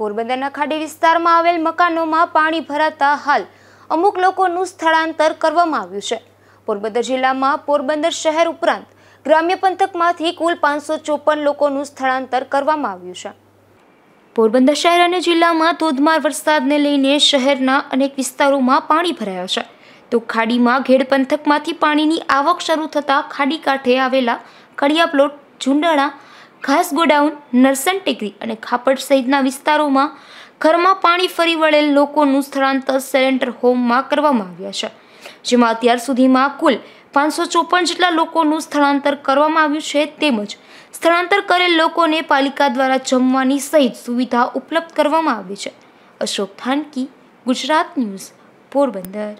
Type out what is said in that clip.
પોરબંદરના ખાડી વિસ્તારમાં આવેલ મકાનોમાં પાણી ભરાતા હાલ અમુક લોકોનું સ્થળાંતર કરવામાં આવ્યું છે પોરબંદર જિલ્લામાં પોરબંદર શહેર ઉપરાંત ગ્રામ્ય પંથકમાંથી કુલ પાંચસો ચોપન લોકોનું સ્થળાંતર કરવામાં આવ્યું છે પોરબંદર શહેર અને જિલ્લામાં ધોધમાર વરસાદને લઈને શહેરના અનેક વિસ્તારોમાં પાણી ભરાયા છે તો ખાડીમાં ઘેડ પંથકમાંથી પાણીની આવક શરૂ થતાં ખાડી કાંઠે આવેલા કડિયા પ્લોટ ઝુંડણા ઘાસ ગોડાઉન નરસન ટેકરી અને ખાપડ સહિતના વિસ્તારોમાં ઘરમાં પાણી ફરી વળેલ લોકોનું સ્થળાંતર સેલેન્ડર હોમમાં કરવામાં આવ્યા છે જેમાં અત્યાર સુધીમાં કુલ પાંચસો ચોપન જેટલા લોકોનું સ્થળાંતર કરવામાં આવ્યું છે તેમજ સ્થળાંતર કરેલ લોકોને પાલિકા દ્વારા જમવાની સહિત સુવિધા ઉપલબ્ધ કરવામાં આવી છે અશોક થાનકી ગુજરાત ન્યૂઝ પોરબંદર